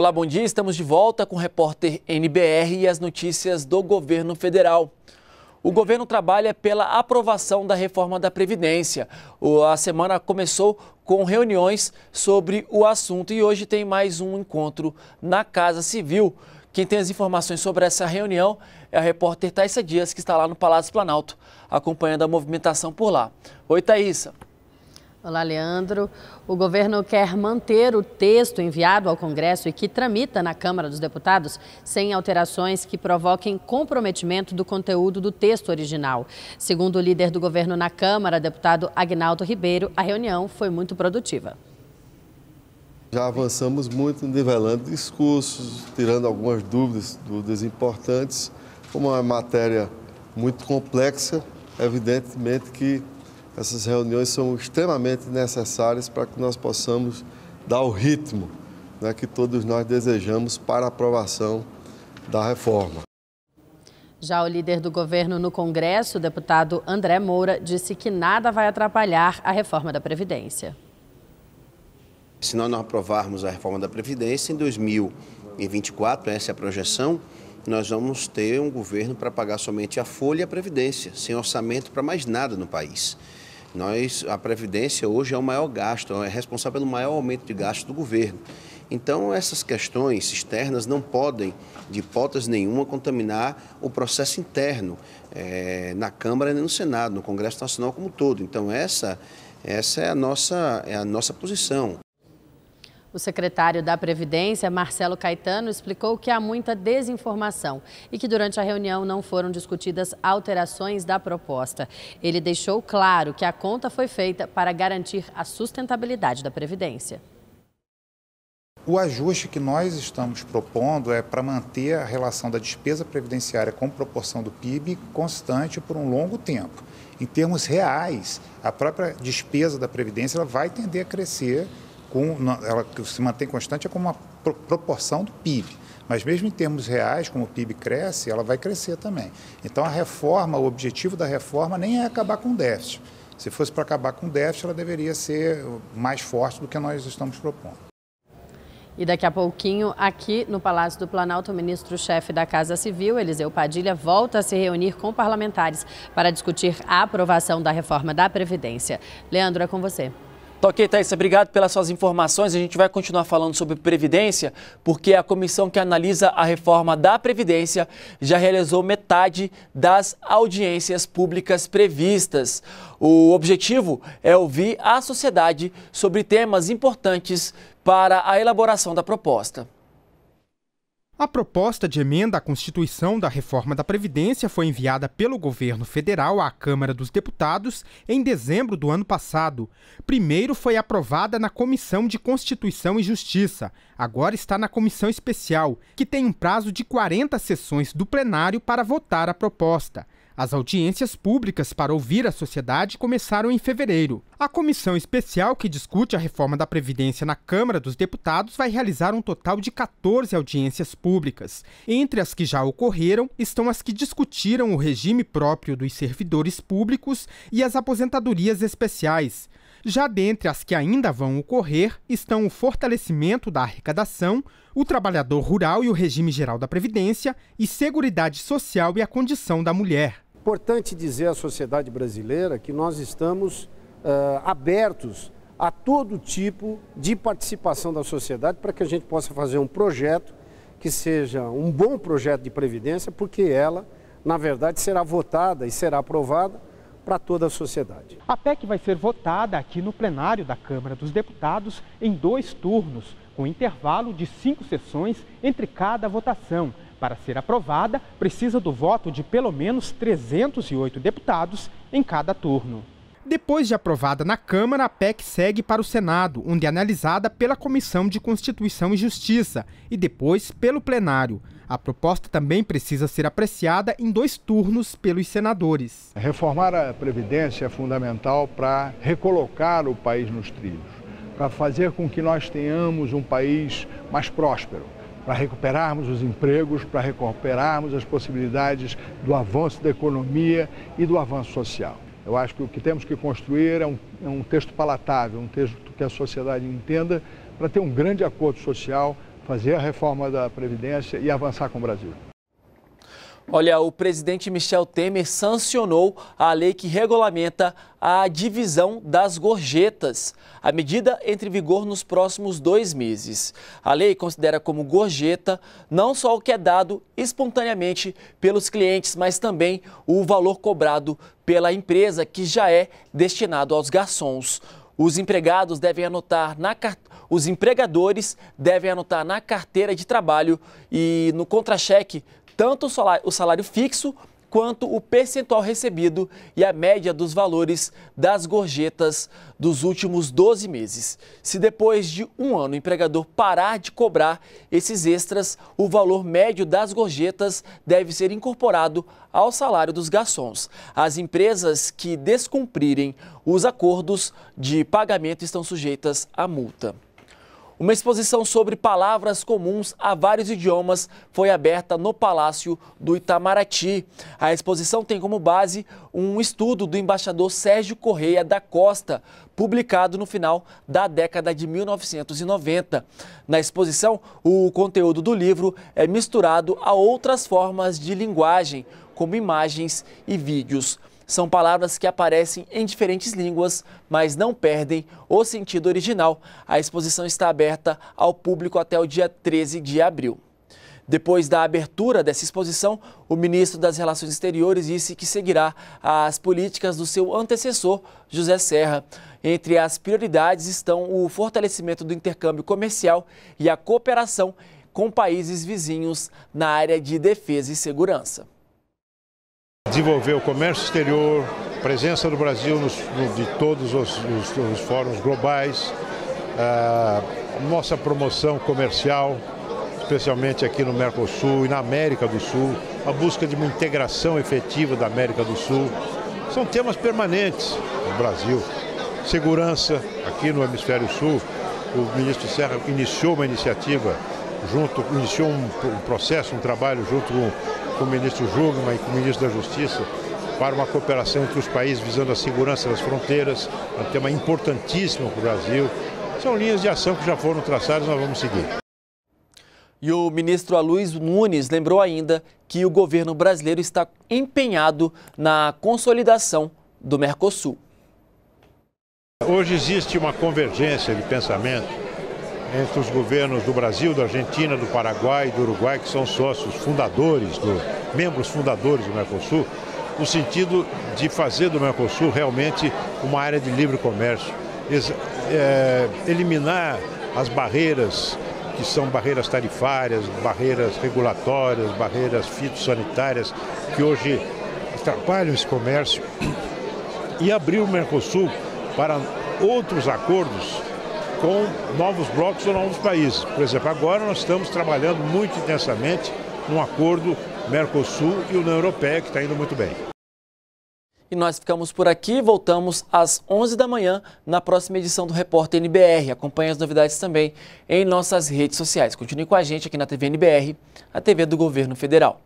Olá, bom dia. Estamos de volta com o repórter NBR e as notícias do governo federal. O governo trabalha pela aprovação da reforma da Previdência. A semana começou com reuniões sobre o assunto e hoje tem mais um encontro na Casa Civil. Quem tem as informações sobre essa reunião é a repórter Thaisa Dias, que está lá no Palácio Planalto, acompanhando a movimentação por lá. Oi, Thaisa. Olá, Leandro. O governo quer manter o texto enviado ao Congresso e que tramita na Câmara dos Deputados sem alterações que provoquem comprometimento do conteúdo do texto original. Segundo o líder do governo na Câmara, deputado Agnaldo Ribeiro, a reunião foi muito produtiva. Já avançamos muito nivelando discursos, tirando algumas dúvidas, dúvidas importantes. Como é uma matéria muito complexa, evidentemente que essas reuniões são extremamente necessárias para que nós possamos dar o ritmo né, que todos nós desejamos para a aprovação da reforma. Já o líder do governo no Congresso, o deputado André Moura, disse que nada vai atrapalhar a reforma da Previdência. Se nós não aprovarmos a reforma da Previdência, em 2024, essa é a projeção, nós vamos ter um governo para pagar somente a folha e a Previdência, sem orçamento para mais nada no país. Nós, a Previdência hoje é o maior gasto, é responsável pelo maior aumento de gasto do governo. Então, essas questões externas não podem, de hipótese nenhuma, contaminar o processo interno é, na Câmara e no Senado, no Congresso Nacional como um todo. Então, essa, essa é, a nossa, é a nossa posição. O secretário da Previdência, Marcelo Caetano, explicou que há muita desinformação e que durante a reunião não foram discutidas alterações da proposta. Ele deixou claro que a conta foi feita para garantir a sustentabilidade da Previdência. O ajuste que nós estamos propondo é para manter a relação da despesa previdenciária com proporção do PIB constante por um longo tempo. Em termos reais, a própria despesa da Previdência ela vai tender a crescer com, ela se mantém constante é como uma proporção do PIB. Mas mesmo em termos reais, como o PIB cresce, ela vai crescer também. Então a reforma, o objetivo da reforma nem é acabar com o déficit. Se fosse para acabar com o déficit, ela deveria ser mais forte do que nós estamos propondo. E daqui a pouquinho, aqui no Palácio do Planalto, o ministro-chefe da Casa Civil, Eliseu Padilha, volta a se reunir com parlamentares para discutir a aprovação da reforma da Previdência. Leandro, é com você. Tá ok, Thaís, obrigado pelas suas informações. A gente vai continuar falando sobre Previdência, porque a comissão que analisa a reforma da Previdência já realizou metade das audiências públicas previstas. O objetivo é ouvir a sociedade sobre temas importantes para a elaboração da proposta. A proposta de emenda à Constituição da reforma da Previdência foi enviada pelo governo federal à Câmara dos Deputados em dezembro do ano passado. Primeiro foi aprovada na Comissão de Constituição e Justiça, agora está na Comissão Especial, que tem um prazo de 40 sessões do plenário para votar a proposta. As audiências públicas para ouvir a sociedade começaram em fevereiro. A comissão especial que discute a reforma da Previdência na Câmara dos Deputados vai realizar um total de 14 audiências públicas. Entre as que já ocorreram estão as que discutiram o regime próprio dos servidores públicos e as aposentadorias especiais. Já dentre as que ainda vão ocorrer estão o fortalecimento da arrecadação, o trabalhador rural e o regime geral da Previdência e Seguridade Social e a condição da mulher. Importante dizer à sociedade brasileira que nós estamos uh, abertos a todo tipo de participação da sociedade para que a gente possa fazer um projeto que seja um bom projeto de previdência, porque ela, na verdade, será votada e será aprovada para toda a sociedade. A PEC vai ser votada aqui no plenário da Câmara dos Deputados em dois turnos, com intervalo de cinco sessões entre cada votação. Para ser aprovada, precisa do voto de pelo menos 308 deputados em cada turno. Depois de aprovada na Câmara, a PEC segue para o Senado, onde é analisada pela Comissão de Constituição e Justiça e depois pelo plenário. A proposta também precisa ser apreciada em dois turnos pelos senadores. Reformar a Previdência é fundamental para recolocar o país nos trilhos, para fazer com que nós tenhamos um país mais próspero, para recuperarmos os empregos, para recuperarmos as possibilidades do avanço da economia e do avanço social. Eu acho que o que temos que construir é um, é um texto palatável, um texto que a sociedade entenda, para ter um grande acordo social, fazer a reforma da Previdência e avançar com o Brasil. Olha, o presidente Michel Temer sancionou a lei que regulamenta a divisão das gorjetas. A medida entra em vigor nos próximos dois meses. A lei considera como gorjeta não só o que é dado espontaneamente pelos clientes, mas também o valor cobrado pela empresa, que já é destinado aos garçons. Os empregados devem anotar na os empregadores devem anotar na carteira de trabalho e no contra-cheque tanto o salário, fixo quanto o percentual recebido e a média dos valores das gorjetas dos últimos 12 meses. Se depois de um ano o empregador parar de cobrar esses extras, o valor médio das gorjetas deve ser incorporado ao salário dos garçons. As empresas que descumprirem os acordos de pagamento estão sujeitas à multa. Uma exposição sobre palavras comuns a vários idiomas foi aberta no Palácio do Itamaraty. A exposição tem como base um estudo do embaixador Sérgio Correia da Costa, publicado no final da década de 1990. Na exposição, o conteúdo do livro é misturado a outras formas de linguagem, como imagens e vídeos são palavras que aparecem em diferentes línguas, mas não perdem o sentido original. A exposição está aberta ao público até o dia 13 de abril. Depois da abertura dessa exposição, o ministro das Relações Exteriores disse que seguirá as políticas do seu antecessor, José Serra. Entre as prioridades estão o fortalecimento do intercâmbio comercial e a cooperação com países vizinhos na área de defesa e segurança desenvolver o comércio exterior, presença do Brasil nos, no, de todos os, os, os fóruns globais, nossa promoção comercial, especialmente aqui no Mercosul e na América do Sul, a busca de uma integração efetiva da América do Sul. São temas permanentes no Brasil. Segurança, aqui no Hemisfério Sul, o ministro Serra iniciou uma iniciativa junto, iniciou um, um processo, um trabalho junto com com o ministro Júlio, e com o ministro da Justiça para uma cooperação entre os países visando a segurança das fronteiras, um tema importantíssimo para o Brasil. São linhas de ação que já foram traçadas, nós vamos seguir. E o ministro Aloysio Nunes lembrou ainda que o governo brasileiro está empenhado na consolidação do Mercosul. Hoje existe uma convergência de pensamento entre os governos do Brasil, da Argentina, do Paraguai e do Uruguai, que são sócios fundadores, do, membros fundadores do Mercosul, no sentido de fazer do Mercosul realmente uma área de livre comércio, é, eliminar as barreiras que são barreiras tarifárias, barreiras regulatórias, barreiras fitossanitárias, que hoje atrapalham esse comércio, e abrir o Mercosul para outros acordos com novos blocos ou novos países. Por exemplo, agora nós estamos trabalhando muito intensamente num acordo Mercosul e União Europeia, que está indo muito bem. E nós ficamos por aqui, voltamos às 11 da manhã na próxima edição do Repórter NBR. Acompanhe as novidades também em nossas redes sociais. Continue com a gente aqui na TV NBR, a TV do Governo Federal.